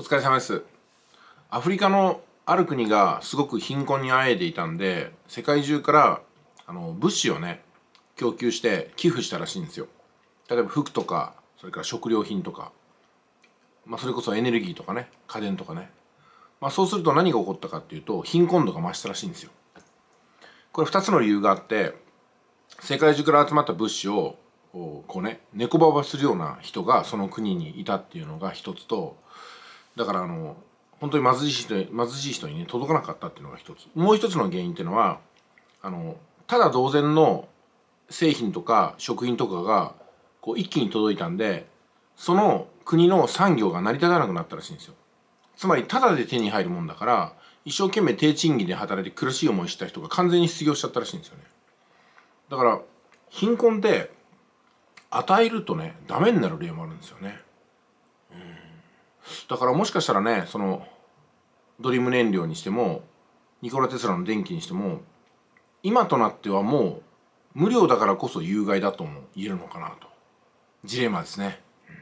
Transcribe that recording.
お疲れ様ですアフリカのある国がすごく貧困にあえいでいたんで世界中からあの物資をね供給して寄付したらしいんですよ例えば服とかそれから食料品とか、まあ、それこそエネルギーとかね家電とかね、まあ、そうすると何が起こったかっていうと貧困度が増したらしいんですよこれ2つの理由があって世界中から集まった物資をこうね猫ばばするような人がその国にいたっていうのが一つとだからあの本当に貧しい人貧しい人にね届かなかったっていうのが一つもう一つの原因っていうのはあのただ同然の製品とか食品とかがこう一気に届いたんでその国の産業が成り立たなくなったらしいんですよつまりただで手に入るもんだから一生懸命低賃金で働いて苦しい思いした人が完全に失業しちゃったらしいんですよねだから貧困って与えるとねダメになる例もあるんですよねだからもしかしたらねそのドリーム燃料にしてもニコラ・テスラの電気にしても今となってはもう無料だからこそ有害だとも言えるのかなとジレンマですね。うん、